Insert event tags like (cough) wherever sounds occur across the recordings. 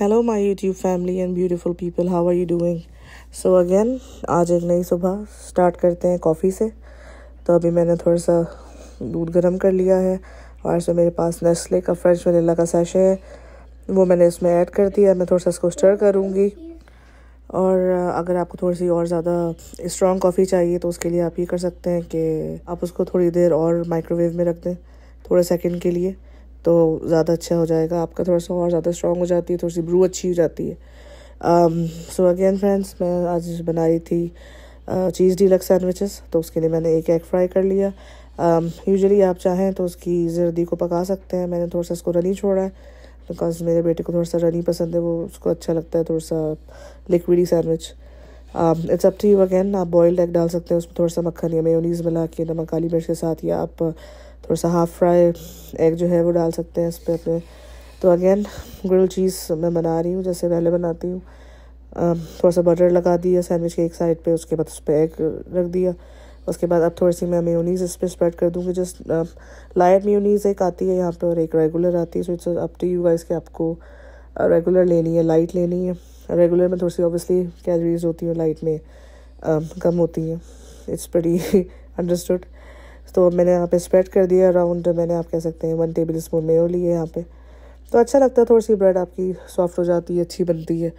Hello my YouTube family and beautiful people how are you doing so again आज एक नई सुबह start करते हैं कॉफ़ी से तो अभी मैंने थोड़ा सा दूध गर्म कर लिया है और इसमें मेरे पास नेस्ले का फ्रेश वनीला का सैशे है वो मैंने इसमें ऐड कर दिया मैं थोड़ा सा इसको स्टर करूँगी और अगर आपको थोड़ी सी और ज़्यादा स्ट्रॉन्ग कॉफ़ी चाहिए तो उसके लिए आप ये कर सकते हैं कि आप उसको थोड़ी देर और माइक्रोवेव में रख दें थोड़े सेकेंड के लिए तो ज़्यादा अच्छा हो जाएगा आपका थोड़ा सा और ज़्यादा स्ट्रॉन्ग हो जाती है थोड़ी सी ब्रू अच्छी हो जाती है सो अगेन फ्रेंड्स मैं आज बना रही थी चीज़ डीलक सैंडविचेस तो उसके लिए मैंने एक एग फ्राई कर लिया यूजली um, आप चाहें तो उसकी जर्दी को पका सकते हैं मैंने थोड़ा सा उसको रनी छोड़ा है बिकॉज मेरे बेटे को थोड़ा सा रनी पसंद है वो उसको अच्छा लगता है थोड़ा सा liquidy sandwich it's up to you again आप बॉयल्ड एग डाल सकते हैं उसमें थोड़ा सा मक्खन या मेयोनीज़ मिला के नमक काली मिर्च के साथ या आप थोड़ा सा हाफ फ्राई एग जो है वो डाल सकते हैं इस पर अपने तो अगेन ग्रिल चीज़ मैं बना रही हूँ जैसे पहले बनाती हूँ थोड़ा सा बटर लगा दिया सैंडविच के एक साइड पे उसके बाद उस पर एग रख दिया उसके बाद अब थोड़ी सी मैं मेयोनीज़ इस पर स्प्रेड कर दूँगी जस्ट लाइट मेयोनीज़ एक आती है यहाँ पर और एक रेगुलर आती है so it's up to you guys के आपको रेगुलर लेनी है लाइट लेनी है रेगुलर में थोड़ी सी ऑब्वियसली कैलोरीज होती हैं लाइट में कम होती हैं इट्स बड़ी अंडरस्टूड तो मैंने यहाँ पे स्प्रेड कर दिया अराउंड मैंने आप कह सकते हैं वन टेबल स्पून मेयो ली है यहाँ पे तो अच्छा लगता है थोड़ी सी ब्रेड आपकी सॉफ्ट हो जाती है अच्छी बनती है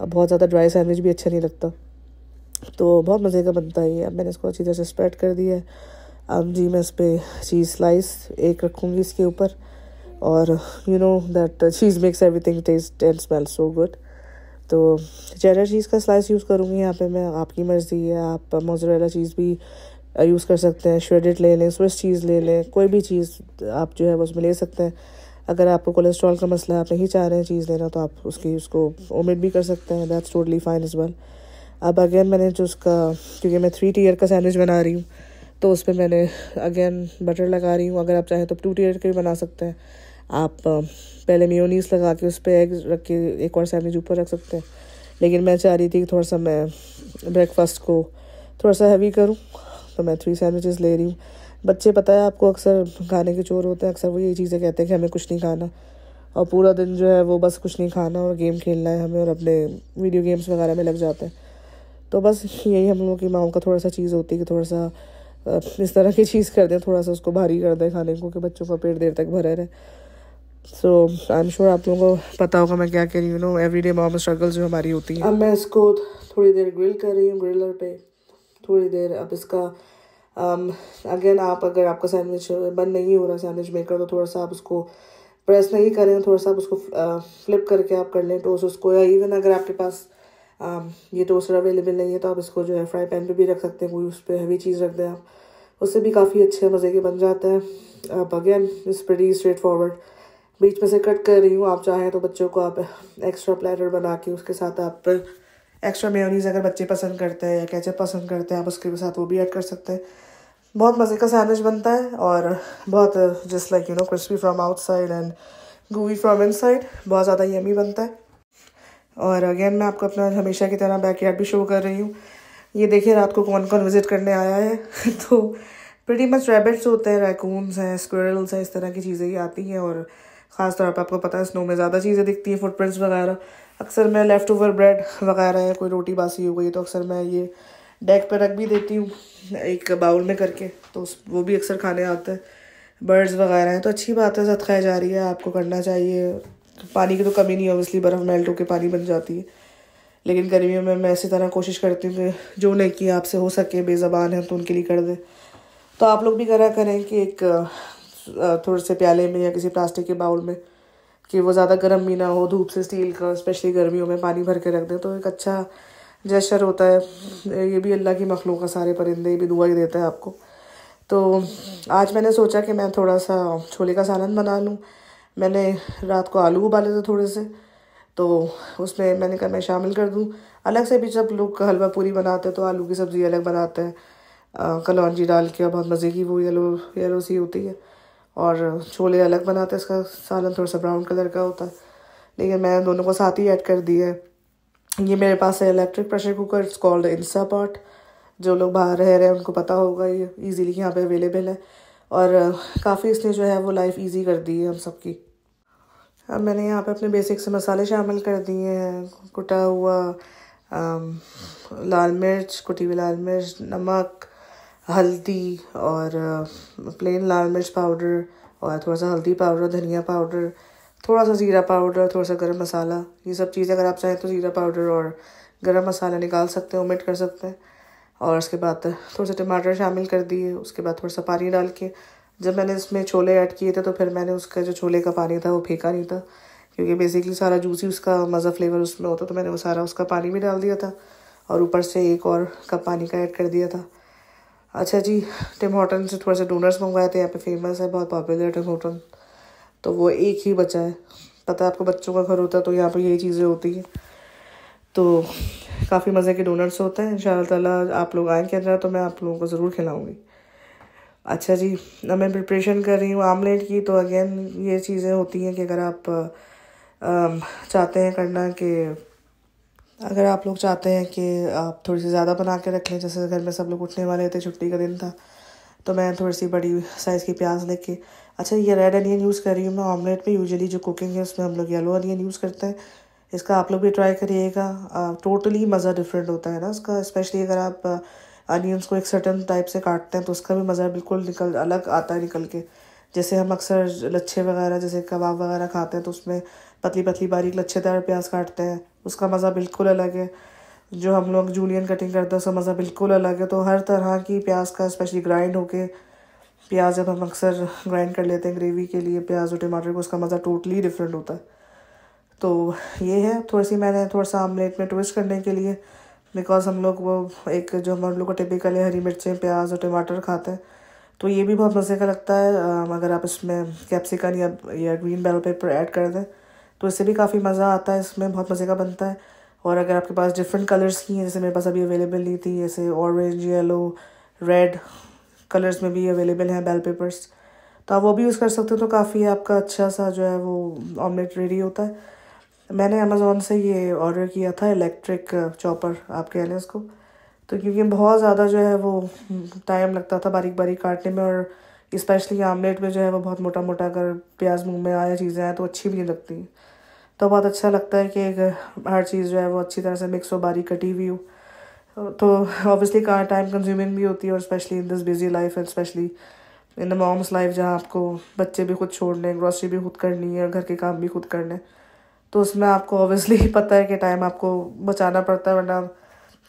बहुत ज़्यादा ड्राई सैंडविच भी अच्छा नहीं लगता तो बहुत मज़े का बनता है अब मैंने इसको अच्छी तरह से स्प्रेड कर दिया है अब जी मैं इस पर चीज़ स्लाइस एक रखूँगी इसके ऊपर और you know that cheese makes everything taste and smell so good तो चेडर चीज़ का स्लाइस यूज़ करूँगी यहाँ पे मैं आपकी मर्ज़ी है आप मोजरेला चीज़ भी यूज़ कर सकते हैं श्रेडिड ले लें स्विस चीज़ ले लें कोई भी चीज़ आप जो है उसमें ले सकते हैं अगर आपको कोलेस्ट्रॉल का मसला है आप नहीं चाह रहे हैं चीज़ लेना तो आप उसकी उसको ओमिट भी कर सकते हैं that's totally fine is well अब अगेन मैंने जो उसका क्योंकि मैं थ्री टीयर का सैंडविच बना रही हूँ तो उस पर मैंने अगेन बटर लगा रही हूँ अगर आप चाहें तो टू टीयर के भी बना सकते हैं आप पहले मेयोनीस लगा के उस पर एग रख के एक और सैंडविच ऊपर रख सकते हैं लेकिन मैं चाह रही थी कि थोड़ा सा मैं ब्रेकफास्ट को थोड़ा सा हैवी करूँ तो मैं थ्री सैंडविचेस ले रही हूँ बच्चे पता है आपको अक्सर खाने के चोर होते हैं अक्सर वो ये चीज़ें कहते हैं कि हमें कुछ नहीं खाना और पूरा दिन जो है वो बस कुछ नहीं खाना और गेम खेलना है हमें और अपने वीडियो गेम्स वगैरह में लग जाते हैं तो बस यही हम लोगों की माओ का थोड़ा सा चीज़ होती है कि थोड़ा सा इस तरह की चीज़ कर दें थोड़ा सा उसको भारी कर दें खाने को कि बच्चों का पेट देर तक भरा रहे सो आई एम श्योर आप लोगों को पता होगा मैं क्या कह रही हूँ नो एवरी डे में स्ट्रगल जो हमारी होती है अब मैं इसको थोड़ी देर ग्रिल कर रही हूँ ग्रिलर पर थोड़ी देर अब इसका अगेन um, आप अगर आपका सैंडविच बंद नहीं हो रहा सैंडविच मेकर तो थोड़ा सा आप उसको प्रेस नहीं करें थोड़ा सा आप उसको फ्लिप uh, करके आप कर लें टोस्ट उसको या इवन अगर आपके पास um, ये टोस्टर अवेलेबल नहीं है तो आप इसको जो है फ्राई पैन पे भी रख सकते हैं कोई उस पर हैवी चीज़ रख दें आप उससे भी काफ़ी अच्छे मज़े के बन जाते हैं आप अगेन इस प्रटी स्ट्रेट फॉरवर्ड बीच में से कट कर रही हूँ आप चाहें तो बच्चों को आप एक्स्ट्रा प्लेटर बना के उसके साथ आप एक्स्ट्रा मेयोनीज अगर बच्चे पसंद करते हैं या कैचअप पसंद करते हैं आप उसके साथ वो भी ऐड कर सकते हैं बहुत मज़े का सैंडविच बनता है और बहुत just like you know crispy from outside and gooey from inside बहुत ज़्यादा यमी बनता है और अगेन मैं आपको अपना हमेशा की तरह बैक यार्ड भी शो कर रही हूँ ये देखिए रात को कौन कौन विज़िट करने आया है (laughs) तो प्रटी मच रेबिट्स होते हैं रैकूनस हैं स्क्रल्स हैं इस तरह की चीज़ें ही आती हैं और ख़ास तौर पर आपको पता है स्नो में ज़्यादा चीज़ें दिखती हैं फुटप्रिंट्स वगैरह अक्सर मैं लेफ़्ट ओवर ब्रेड वगैरह या कोई रोटी बासी हो गई तो अक्सर मैं ये डेक पर रख भी देती हूँ एक बाउल में करके तो उस वो भी अक्सर खाने आता है बर्ड्स वगैरह हैं तो अच्छी बात है जद खाई जा रही है आपको करना चाहिए पानी की तो कमी नहीं ओबियसली बर्फ़ मेल्ट होकर पानी बन जाती है लेकिन गर्मियों में मैं इसी तरह कोशिश करती हूँ कि जो नहीं कि आपसे हो सके बेज़बान हैं तो उनके लिए कर दें तो आप लोग भी करा करें कि एक थोड़े से प्याले में या किसी प्लास्टिक के बाउल में कि वो ज़्यादा गर्म भी ना हो धूप से स्टील का स्पेशली गर्मियों में पानी भर के रख दें तो एक अच्छा जैशर होता है ये भी अल्लाह की मखलूक का सारे परिंदे ये भी दुआ ही देता है आपको तो आज मैंने सोचा कि मैं थोड़ा सा छोले का सालन बना लूँ मैंने रात को आलू उबाले थे थोड़े से तो उसमें मैंने कहा मैं शामिल कर दूँ अलग से भी जब लोग हलवा पूरी बनाते हैं तो आलू की सब्ज़ी अलग बनाते हैं कलौजी डाल के बहुत मज़े की वो येलो येलो सी होती है और छोले अलग बनाते हैं इसका सालन थोड़ा सा ब्राउन कलर का होता है लेकिन मैंने दोनों को साथ ही ऐड कर दिया है ये मेरे पास है electric pressure cooker it's called Instant Pot जो लोग बाहर रह रहे हैं उनको पता होगा ये ईजीली यहाँ पे अवेलेबल है और uh, काफ़ी इसने जो है वो लाइफ ईजी कर दी है हम की अब मैंने यहाँ पे अपने बेसिक से मसाले शामिल कर दिए हैं कुटा हुआ आ, um, लाल मिर्च कुटी हुई लाल मिर्च नमक हल्दी और प्लेन लाल मिर्च पाउडर और थोड़ा सा हल्दी पाउडर धनिया पाउडर थोड़ा सा ज़ीरा पाउडर थोड़ा सा गरम मसाला ये सब चीज़ें अगर आप चाहें तो ज़ीरा पाउडर और गरम मसाला निकाल सकते हैं ओमिट कर सकते हैं और उसके बाद थोड़ा सा टमाटर शामिल कर दिए उसके बाद थोड़ा सा पानी डाल के जब मैंने इसमें छोले ऐड किए थे तो फिर मैंने उसका जो छोले का पानी था वो फेंका नहीं था क्योंकि बेसिकली सारा जूसी उसका मज़ा फ्लेवर उसमें होता तो मैंने वो सारा उसका पानी भी डाल दिया था और ऊपर से एक और कप पानी का ऐड कर दिया था अच्छा जी टिम होटल से थोड़े से डोनर्स मंगवाए थे यहाँ पे फेमस है बहुत पॉपुलर है टिम होटल तो वो एक ही बचा है पता है आपको बच्चों का घर होता है तो यहाँ पर यही चीज़ें होती हैं तो काफ़ी मज़े के डोनट्स होते हैं इन ताला आप लोग के अंदर तो मैं आप लोगों को ज़रूर खिलाऊँगी अच्छा जी अब मैं प्रिपरेशन कर रही हूँ आमलेट की तो अगेन ये चीज़ें होती हैं कि अगर आप चाहते हैं करना कि अगर आप लोग चाहते हैं कि आप थोड़ी सी ज़्यादा बना के रखें जैसे घर में सब लोग उठने वाले थे छुट्टी का दिन था तो मैं थोड़ी सी बड़ी साइज़ की प्याज लेके अच्छा ये रेड अनियन यूज़ कर रही हूँ मैं ऑमलेट में यूजली जो कुकिंग है उसमें हम लोग येलो अनियन यूज़ करते हैं इसका आप लोग भी ट्राई करिएगा टोटली मज़ा डिफरेंट होता है ना उसका स्पेशली अगर आप अनियंस को एक सर्टन टाइप से काटते हैं तो उसका भी मज़ा बिल्कुल निकल अलग आता है निकल के जैसे हम अक्सर लच्छे वगैरह जैसे कबाब वगैरह खाते हैं तो उसमें पतली पतली बारीक लच्छेदार प्याज काटते हैं उसका मज़ा बिल्कुल अलग है जो हम लोग जूलियन कटिंग करते हैं उसका मज़ा बिल्कुल अलग है तो हर तरह की प्याज का स्पेशली ग्राइंड होके प्याज जब हम अक्सर ग्राइंड कर लेते हैं ग्रेवी के लिए प्याज और टमाटर को उसका मज़ा टोटली डिफरेंट होता है तो ये है थोड़ी सी मैंने थोड़ा सा आमलेट में ट्विस्ट करने के लिए बिकॉज हम लोग वो एक जो हम लोग को टिपिकल है हरी मिर्चें प्याज और टमाटर खाते हैं तो ये भी बहुत मज़े का लगता है अगर आप इसमें कैप्सिकन या या ग्रीन बेल पेपर ऐड कर दें तो इससे भी काफ़ी मज़ा आता है इसमें बहुत मज़े का बनता है और अगर आपके पास डिफरेंट कलर्स की हैं जैसे मेरे पास अभी अवेलेबल नहीं थी जैसे ऑरेंज येलो रेड कलर्स में भी अवेलेबल हैं बेल पेपर्स तो आप वो भी यूज़ कर सकते हो तो काफ़ी आपका अच्छा सा जो है वो ऑमलेट रेडी होता है मैंने अमेज़ोन से ये ऑर्डर किया था इलेक्ट्रिक चॉपर आप कह लें उसको तो क्योंकि बहुत ज़्यादा जो है वो टाइम लगता था बारीक बारीक काटने में और स्पेशली आमलेट में जो है वो बहुत मोटा मोटा अगर प्याज मुंह में आया चीज़ें आए तो अच्छी भी नहीं लगती तो बहुत अच्छा लगता है कि हर चीज़ जो है वो अच्छी तरह से मिक्स हो बारी कटी हुई हो तो ऑब्वियसली कहाँ टाइम कंज्यूमिंग भी होती है और specially in this busy life and specially in the moms life जहाँ आपको बच्चे भी खुद छोड़ने ग्रॉसरी भी खुद करनी है घर के काम भी खुद करने तो उसमें आपको ऑब्वियसली (laughs) पता है कि टाइम आपको बचाना पड़ता है वरना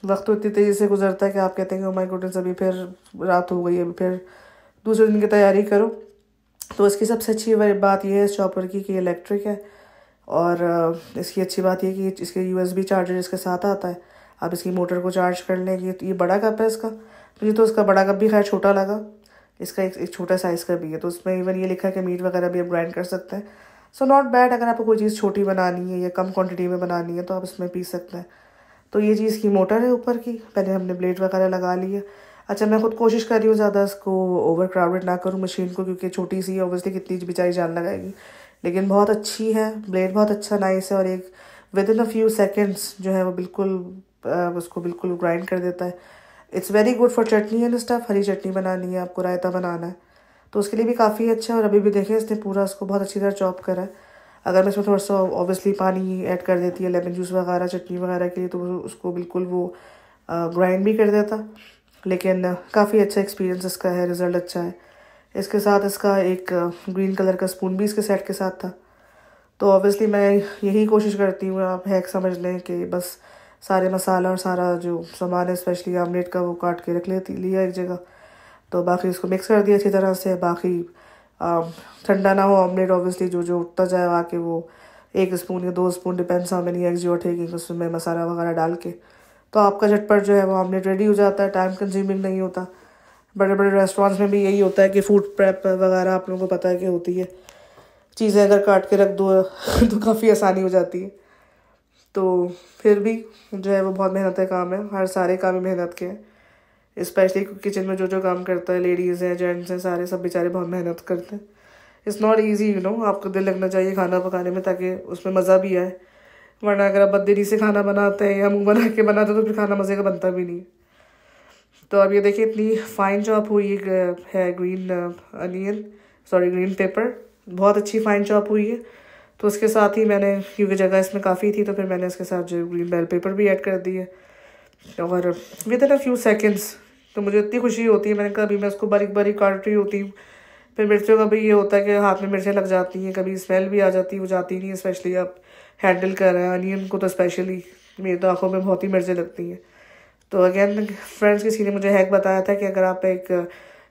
वक्त तो इतनी तेज़ी से गुजरता है कि आप कहते हैं कि माय oh गुडनेस अभी फिर रात हो गई अभी फिर दूसरे दिन की तैयारी करो तो इसकी सबसे अच्छी बात यह है इस चॉपर की कि इलेक्ट्रिक है और इसकी अच्छी बात यह कि इसके यू बी चार्जर इसके साथ आता है आप इसकी मोटर को चार्ज कर लें कि ये बड़ा कप है इसका मुझे तो इसका बड़ा कप भी खैर छोटा लगा इसका एक एक छोटा साइज़ का भी है तो उसमें इवन ये लिखा है कि मीट वगैरह भी आप ग्राइंड कर सकते हैं सो नॉट बैड अगर आपको कोई चीज़ छोटी बनानी है या कम क्वान्टिटी में बनानी है तो आप इसमें पी सकते हैं तो ये चीज़ की मोटर है ऊपर की पहले हमने ब्लेड वगैरह लगा ली है अच्छा मैं खुद कोशिश कर रही हूँ ज़्यादा इसको ओवर क्राउडेड ना करूँ मशीन को क्योंकि छोटी सी है ओबियसली कितनी बिचारी जान लगाएगी लेकिन बहुत अच्छी है ब्लेड बहुत अच्छा नाइस है और एक within a few seconds जो है वो बिल्कुल आ, उसको बिल्कुल ग्राइंड कर देता है it's very good for chutney and stuff हरी चटनी बनानी है आपको रायता बनाना है तो उसके लिए भी काफ़ी अच्छा है और अभी भी देखें इसने पूरा उसको बहुत अच्छी तरह चॉप करा है अगर मैं इसमें थोड़ा सा ऑब्वियसली पानी ऐड कर देती है लेमन जूस वगैरह चटनी वगैरह के लिए तो उसको बिल्कुल वो ग्राइंड भी कर देता लेकिन काफ़ी अच्छा एक्सपीरियंस इसका है रिज़ल्ट अच्छा है इसके साथ इसका एक ग्रीन कलर का स्पून भी इसके सेट के साथ था तो ऑब्वियसली मैं यही कोशिश करती हूँ आप हैक समझ लें कि बस सारे मसाला और सारा जो सामान है स्पेशली आमलेट का वो काट के रख लेती लिया एक जगह तो बाकी उसको मिक्स कर दिया अच्छी तरह से बाकी ठंडा ना हो ऑमलेट ऑब्वियसली जो जो उठता जाए आके वो एक स्पून या दो spoon depends on many eggs उठेगी आर उसमें मसाला वगैरह डाल के तो आपका झटपट जो है वो ऑमलेट रेडी हो जाता है टाइम कंज्यूमिंग नहीं होता बड़े बड़े रेस्टोरेंट्स में भी यही होता है कि फ़ूड प्रेप वगैरह आप लोगों को पता है कि होती है चीज़ें अगर काट के रख दो (laughs) तो काफ़ी आसानी हो जाती है तो फिर भी जो है वो बहुत मेहनत का काम है हर सारे काम ही मेहनत के हैं स्पेशली किचन में जो जो काम करता है लेडीज़ हैं जेंट्स हैं सारे सब बेचारे बहुत मेहनत करते हैं it's not easy you know आपको दिल लगना चाहिए खाना पकाने में ताकि उसमें मज़ा भी आए वरना अगर आप बददेरी से खाना बनाते हैं या मुँह बना के बनाते हैं तो फिर खाना मज़े का बनता भी नहीं है तो अब ये देखिए इतनी फ़ाइन चॉप हुई है green onion sorry green pepper बहुत अच्छी फाइन चॉप हुई है तो उसके साथ ही मैंने क्योंकि जगह इसमें काफ़ी थी तो फिर मैंने इसके साथ जो ग्रीन बेल पेपर भी ऐड कर दिए और within a few seconds तो मुझे इतनी खुशी होती है मैंने कहा अभी मैं उसको बारीक बारीक काट रही होती हूँ फिर मिर्चों का भी ये होता है कि हाथ में मिर्चें लग जाती हैं कभी स्मेल भी आ जाती है वो जाती नहीं स्पेशली आप हैंडल कर रहे हैं अनियन को तो स्पेशली मेरी तो आँखों में बहुत ही मिर्चें लगती हैं तो अगेन फ्रेंड्स किसी ने मुझे हैक बताया था कि अगर आप एक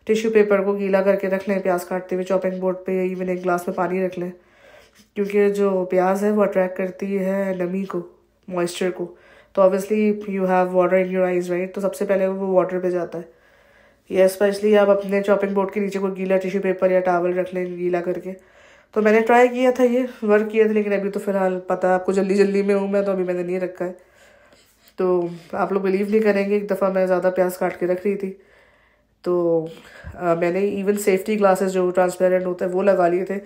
टिश्यू uh, पेपर को गीला करके रख लें प्याज काटते हुए चॉपिंग बोर्ड पे इवन एक ग्लास में पानी रख लें क्योंकि जो प्याज है वो अट्रैक्ट करती है नमी को मॉइस्चर को तो obviously you have water in your eyes right तो सबसे पहले वो वाटर पे जाता है या स्पेशली आप अपने चॉपिंग बोर्ड के नीचे कोई गीला टिश्यू पेपर या टावल रख लें गीला करके तो मैंने ट्राई किया था ये वर्क किया था लेकिन अभी तो फ़िलहाल पता आपको जल्दी जल्दी में हूँ मैं तो अभी मैंने नहीं रखा है तो आप लोग बिलीव नहीं करेंगे एक दफ़ा मैं ज़्यादा प्याज काट के रख रही थी तो आ, मैंने इवन सेफ्टी ग्लासेस जो ट्रांसपेरेंट होता है वो लगा लिए थे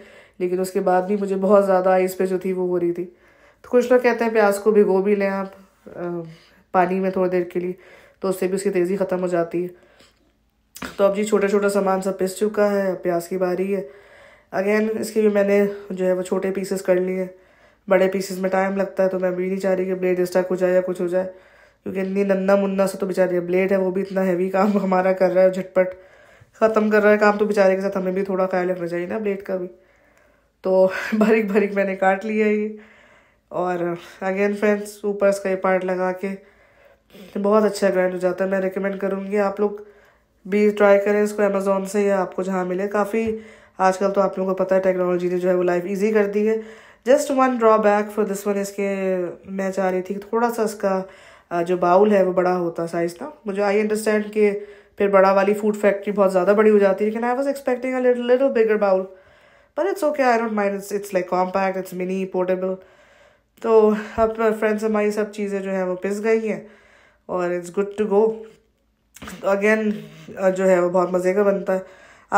लेकिन उसके बाद भी मुझे बहुत ज़्यादा आइस पे जो थी वो हो रही थी तो कुछ लोग कहते हैं प्याज को भिगो भी लें आप पानी में थोड़ी देर के लिए तो उससे भी उसकी तेज़ी ख़त्म हो जाती है तो अब जी छोटा छोटा सामान सब पिस चुका है प्याज की बारी है अगेन इसके भी मैंने जो है वो छोटे पीसेस कर लिए हैं बड़े पीसेस में टाइम लगता है तो मैं भी नहीं चाह रही कि ब्लेड स्टक हो जाए या कुछ हो जाए क्योंकि इतनी नन्ना मुन्ना सा तो बेचारी है ब्लेड है वो भी इतना हैवी काम (laughs) हमारा कर रहा है झटपट ख़त्म कर रहा है काम तो बेचारे के साथ हमें भी थोड़ा ख्याल रखना चाहिए ना ब्लेड का भी तो (laughs) बारीक बारीक मैंने काट लिया ये और अगेन फ्रेंड्स ऊपर इसका ये पार्ट लगा के बहुत अच्छा ग्राइंड हो जाता है मैं रिकमेंड करूँगी आप लोग भी ट्राई करें इसको अमेज़ोन से या आपको जहाँ मिले काफ़ी आजकल तो आप लोगों को पता है टेक्नोलॉजी ने जो है वो लाइफ इजी कर दी है just one drawback for this one इसके मैं चाह रही थी कि थोड़ा सा इसका जो बाउल है वो बड़ा होता साइज़ ना मुझे आई अंडरस्टैंड कि फिर बड़ा वाली फूड फैक्ट्री बहुत ज़्यादा बड़ी हो जाती है लेकिन I was expecting a bigger bowl but it's okay I don't mind it's it's like compact it's mini portable तो अब फ्रेंड्स तो हमारी सब चीज़ें जो हैं वो पिस गई हैं और it's good to go again जो है वो बहुत मज़े का बनता है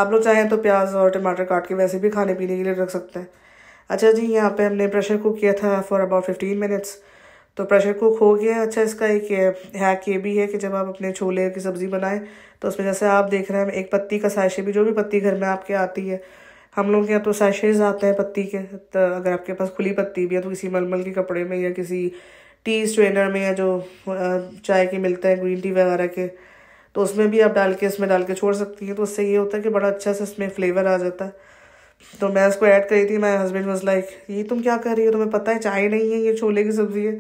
आप लोग चाहें तो प्याज और टमाटर काट के वैसे भी खाने पीने के लिए रख सकते हैं अच्छा जी यहाँ पे हमने प्रेशर कुक किया था फॉर अबाउट फिफ्टीन मिनट्स तो प्रेशर कुक हो गया अच्छा इसका एक हैक ये भी है कि जब आप अपने छोले की सब्ज़ी बनाएं तो उसमें जैसे आप देख रहे हैं एक पत्ती का साइशे भी जो भी पत्ती घर में आपके आती है हम लोग के यहाँ तो साइशेज आते हैं पत्ती के तो अगर आपके पास खुली पत्ती भी है तो किसी मलमल के कपड़े में या किसी टी स्ट्रेनर में या जो चाय के मिलते हैं ग्रीन टी वगैरह के तो उसमें भी आप डाल के इसमें डाल के छोड़ सकती हैं तो उससे ये होता है कि बड़ा अच्छा सा इसमें फ्लेवर आ जाता है तो मैं उसको ऐड करी थी माई हस्बैंड वॉज लाइक ये तुम क्या कर रही हो तुम्हें पता है चाय नहीं है ये छोले की सब्ज़ी है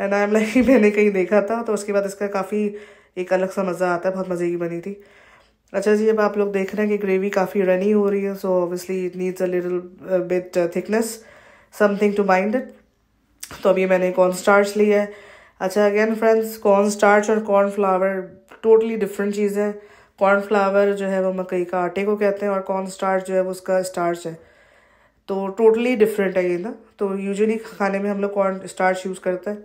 एंड आई एम लाइक मैंने कहीं देखा था तो उसके बाद इसका काफ़ी एक अलग सा मज़ा आता है बहुत मज़े की बनी थी अच्छा जी अब आप लोग देख रहे हैं कि ग्रेवी काफ़ी रनी हो रही है so obviously it needs a little bit thickness something to mind it तो अभी मैंने कॉर्न स्टार्च लिया है अच्छा अगेन फ्रेंड्स कॉर्न स्टार्च और कॉर्न फ्लावर टोटली डिफरेंट चीज़ें कॉर्नफ्लावर जो है वो मकई का आटे को कहते हैं और कॉर्न स्टार्च जो है वो उसका स्टार्च है तो टोटली डिफरेंट है ये ना तो यूजुअली खाने में हम लोग कॉर्न स्टार्च यूज़ करते हैं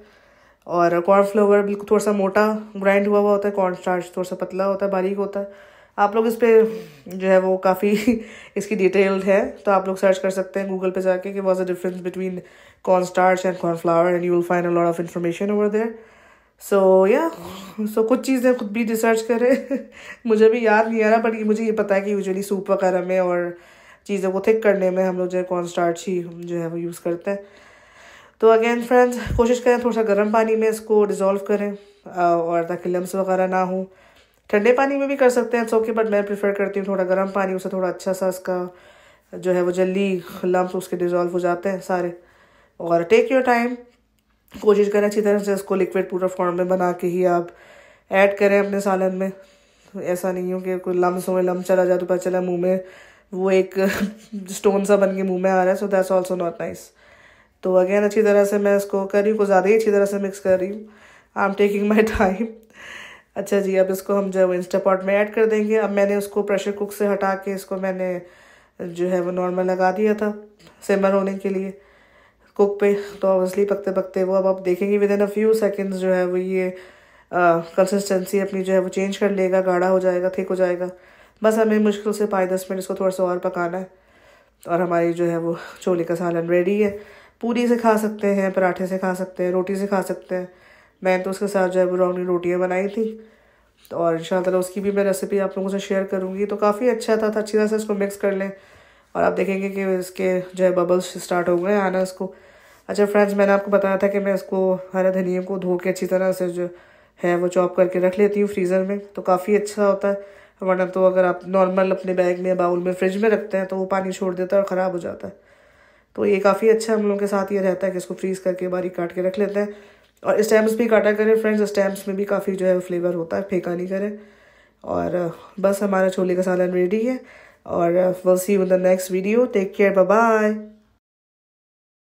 और कॉर्न बिल्कुल थोड़ा सा मोटा ग्राइंड हुआ हुआ होता है कॉर्न स्टार्च थोड़ा सा पतला होता है बारीक होता है आप लोग इस पर जो है वो काफ़ी (laughs) इसकी डिटेल्ड है तो आप लोग सर्च कर सकते हैं गूगल पे जाके कि was a difference between corn starch and corn flour and you will find a lot of information over there so yeah so कुछ चीज़ें खुद भी रिसर्च करें (laughs) मुझे भी याद नहीं आ रहा बट मुझे ये पता है कि यूजुअली सूप वगैरह में और चीज़ों को थिक करने में हम लोग जो है कॉर्न स्टार्च ही जो है वो यूज़ करते हैं तो अगेन फ्रेंड्स कोशिश करें थोड़ा सा गर्म पानी में इसको डिज़ोल्व करें और ताकि लम्स वगैरह ना हो ठंडे पानी में भी कर सकते हैं सो के बट मैं प्रेफर करती हूँ थोड़ा गर्म पानी उससे थोड़ा अच्छा सा इसका जो है वो जल्दी लम्ब उसके डिज़ोल्व हो जाते हैं सारे और टेक योर टाइम कोशिश करें अच्छी तरह से इसको लिक्विड पूरा फॉर्म में बना के ही आप ऐड करें अपने सालन में ऐसा नहीं हो कि कोई लम्स हो लम्ब चला जाए तो पता चला मुंह में वो एक स्टोन (laughs) सा बन के मुंह में आ रहा है so that's also not nice तो अगेन अच्छी तरह से मैं इसको कर रही हूँ कुछ ज़्यादा ही अच्छी तरह से मिक्स कर रही हूँ I am taking my time अच्छा जी अब इसको हम जब इंस्टा पॉट में ऐड कर देंगे अब मैंने उसको प्रेशर कुक से हटा के इसको मैंने जो है वो नॉर्मल लगा दिया था सिमर होने के लिए कुक पे तो ऑब्वियसली पकते पकते वो अब आप देखेंगे within a few seconds जो है वो ये कंसिस्टेंसी अपनी जो है वो चेंज कर लेगा गाढ़ा हो जाएगा थिक हो जाएगा बस हमें मुश्किल से पाँच दस मिनट इसको थोड़ा सा और पकाना है और हमारी जो है वो छोले का सालन रेडी है पूरी से खा सकते हैं पराठे से खा सकते हैं रोटी से खा सकते हैं मैं तो उसके साथ जो है ब्राउनी रोटियाँ बनाई थी और इन उसकी भी मैं रेसिपी आप लोगों से शेयर करूँगी तो काफ़ी अच्छा था, था तो अच्छी तरह से इसको मिक्स कर लें और आप देखेंगे कि इसके जो है बबल्स स्टार्ट हो गए आना इसको अच्छा फ्रेंड्स मैंने आपको बताया था कि मैं इसको हरा धनिया को धो के अच्छी तरह से जो है वो चॉप करके रख लेती हूँ फ्रीज़र में तो काफ़ी अच्छा होता है वरना तो अगर आप नॉर्मल अपने बैग में बाउल में फ्रिज में रखते हैं तो वो पानी छोड़ देता है और ख़राब हो जाता है तो ये काफ़ी अच्छा हम लोगों के साथ ये रहता है कि इसको फ्रीज़ करके बारीक काट के रख लेते हैं और स्टैम्प्स भी काटा करें फ्रेंड्स स्टैम्प्स में भी काफ़ी जो है फ्लेवर होता है फेंका नहीं करें और बस हमारा छोले का सालन रेडी है or we'll see you in the next video. Take care. Bye-bye.